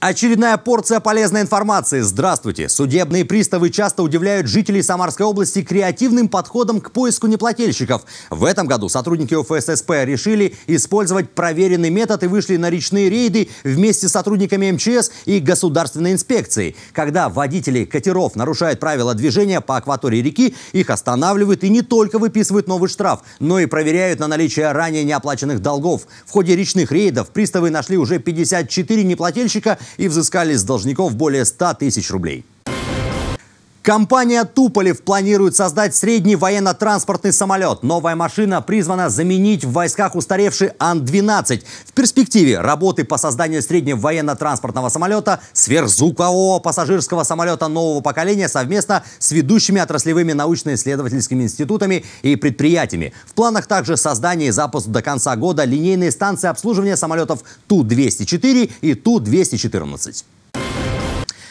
Очередная порция полезной информации. Здравствуйте. Судебные приставы часто удивляют жителей Самарской области креативным подходом к поиску неплательщиков. В этом году сотрудники ОФССП решили использовать проверенный метод и вышли на речные рейды вместе с сотрудниками МЧС и государственной инспекции. Когда водители катеров нарушают правила движения по акватории реки, их останавливают и не только выписывают новый штраф, но и проверяют на наличие ранее неоплаченных долгов. В ходе речных рейдов приставы нашли уже 54 неплательщика – и взыскали с должников более 100 тысяч рублей. Компания «Туполев» планирует создать средний военно-транспортный самолет. Новая машина призвана заменить в войсках устаревший Ан-12. В перспективе работы по созданию среднего военно-транспортного самолета, сверхзвукового пассажирского самолета нового поколения совместно с ведущими отраслевыми научно-исследовательскими институтами и предприятиями. В планах также создание и запуск до конца года линейной станции обслуживания самолетов Ту-204 и Ту-214.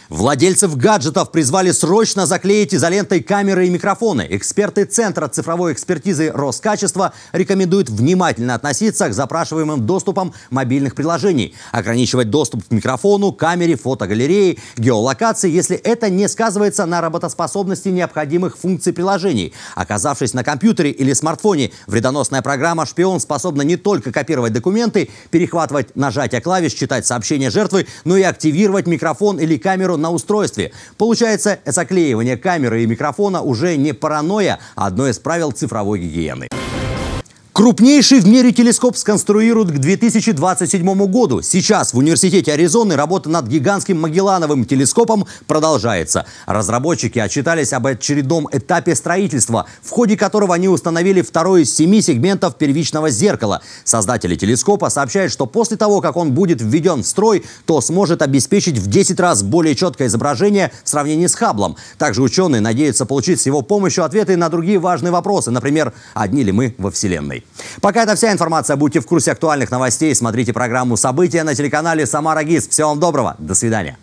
Владельцев гаджетов призвали срочно заклеить изолентой камеры и микрофоны. Эксперты Центра цифровой экспертизы Роскачества рекомендуют внимательно относиться к запрашиваемым доступам мобильных приложений, ограничивать доступ к микрофону, камере, фотогалерее, геолокации, если это не сказывается на работоспособности необходимых функций приложений. Оказавшись на компьютере или смартфоне, вредоносная программа «Шпион» способна не только копировать документы, перехватывать нажатие клавиш, читать сообщения жертвы, но и активировать микрофон или камеру на устройстве. Получается, заклеивание камеры и микрофона уже не паранойя, а одно из правил цифровой гигиены. Крупнейший в мире телескоп сконструируют к 2027 году. Сейчас в Университете Аризоны работа над гигантским Магеллановым телескопом продолжается. Разработчики отчитались об очередном этапе строительства, в ходе которого они установили второй из семи сегментов первичного зеркала. Создатели телескопа сообщают, что после того, как он будет введен в строй, то сможет обеспечить в 10 раз более четкое изображение в сравнении с Хабблом. Также ученые надеются получить с его помощью ответы на другие важные вопросы, например, одни ли мы во Вселенной. Пока это вся информация. Будьте в курсе актуальных новостей. Смотрите программу «События» на телеканале «Самара ГИС». Всего вам доброго. До свидания.